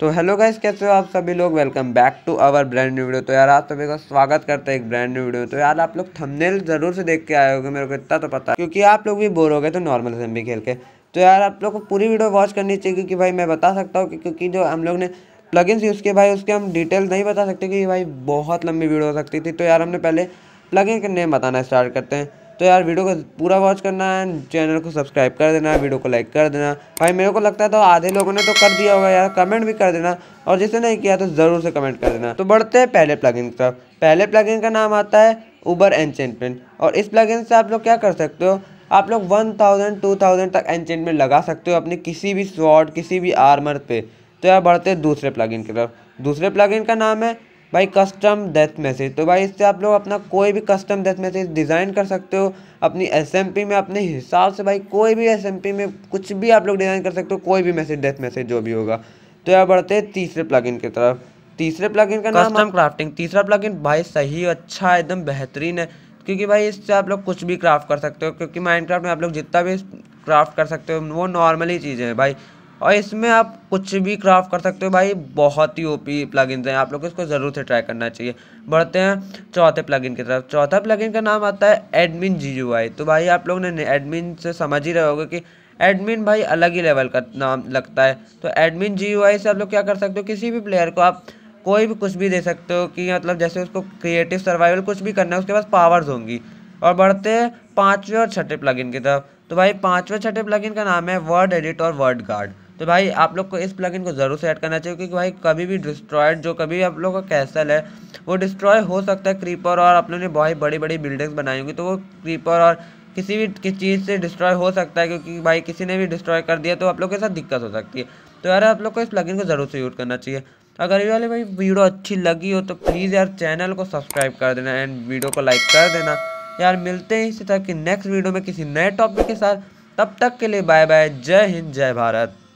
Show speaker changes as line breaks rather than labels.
तो hello guys कैसे हो आप सभी लोग welcome back to our brand new video तो यार आप सभी का स्वागत करते हैं एक ब्रांड न्यू वीडियो तो यार आप लोग थंबनेल ज़रूर से देख के आए होगे मेरे को इतना तो पता है क्योंकि आप लोग भी बोर हो गए तो नॉर्मल से भी खेल के तो यार आप लोग को पूरी वीडियो वॉच करनी चाहिए क्योंकि भाई मैं बता सकता हूँ क्योंकि जो हम लोग ने इन यूज़ किए भाई उसके हम डिटेल नहीं बता सकते कि भाई बहुत लंबी वीडियो हो सकती थी तो यार हमने पहले इन के नेम बताना स्टार्ट करते हैं तो यार वीडियो को पूरा वॉच करना है चैनल को सब्सक्राइब कर देना वीडियो को लाइक कर देना भाई मेरे को लगता है तो आधे लोगों ने तो कर दिया होगा यार कमेंट भी कर देना और जिसे नहीं किया तो ज़रूर से कमेंट कर देना तो बढ़ते हैं पहले प्लग की तरफ पहले इन का नाम आता है ऊबर एनचेंटमेंट और इस प्लगइन से आप लोग क्या कर सकते हो आप लोग टू थाउजेंड तक एनचेंटमेंट लगा सकते हो अपने किसी भी स्वॉर्ड किसी भी आर्मर पे तो यार बढ़ते दूसरे इन की तरफ दूसरे इन का नाम है भाई कस्टम डेथ मैसेज तो भाई इससे आप लोग अपना कोई भी कस्टम डेथ मैसेज डिज़ाइन कर सकते हो अपनी एस में अपने हिसाब से भाई कोई भी एस में कुछ भी आप लोग डिज़ाइन कर सकते हो कोई भी मैसेज डेथ मैसेज जो भी होगा तो यह बढ़ते हैं तीसरे प्लगइन की तरफ तीसरे प्लगइन का नाम कस्टम क्राफ्टिंग तीसरा प्लग भाई सही अच्छा एकदम बेहतरीन है क्योंकि भाई इससे आप लोग कुछ भी क्राफ्ट कर सकते हो क्योंकि माइंड में आप लोग जितना भी क्राफ्ट कर सकते हो वो नॉर्मली चीज़ें हैं भाई और इसमें आप कुछ भी क्राफ्ट कर सकते हो भाई बहुत ही ओपी प्लगइन्स हैं आप लोग इसको ज़रूर से ट्राई करना चाहिए बढ़ते हैं चौथे प्लगइन की तरफ चौथा प्लगइन का नाम आता है एडमिन जी तो भाई आप लोग ने एडमिन से समझ ही रहे रहोगे कि एडमिन भाई अलग ही लेवल का नाम लगता है तो एडमिन जी से आप लोग क्या कर सकते हो किसी भी प्लेयर को आप कोई भी कुछ भी दे सकते हो कि मतलब जैसे उसको क्रिएटिव सर्वाइवल कुछ भी करना है उसके पास पावर्स होंगी और बढ़ते हैं पाँचवें और छठे प्लगइन की तरफ तो भाई पाँचवें छठे प्लगइन का नाम है वर्ड एडिट और वर्ड गार्ड तो भाई आप लोग को इस प्लगइन को ज़रूर से ऐड करना चाहिए क्योंकि भाई कभी भी डिस्ट्रॉयड जो कभी आप लोग का कैसल है वो डिस्ट्रॉय हो सकता है क्रीपर और लोगों ने बहुत बड़ी बड़ी बिल्डिंग्स बनाई होंगी तो वो क्रीपर और किसी भी किस चीज़ से डिस्ट्रॉय हो सकता है क्योंकि भाई किसी ने भी डिस्ट्रॉय कर दिया तो आप लोग के साथ दिक्कत हो सकती है तो यार आप लोग को इस प्लगइन को ज़रूर से यूज़ करना चाहिए अगर ये वाली भाई वीडियो अच्छी लगी हो तो प्लीज़ यार चैनल को सब्सक्राइब कर देना एंड वीडियो को लाइक कर देना यार मिलते हैं इसी तरह की नेक्स्ट वीडियो में किसी नए टॉपिक के साथ तब तक के लिए बाय बाय जय हिंद जय भारत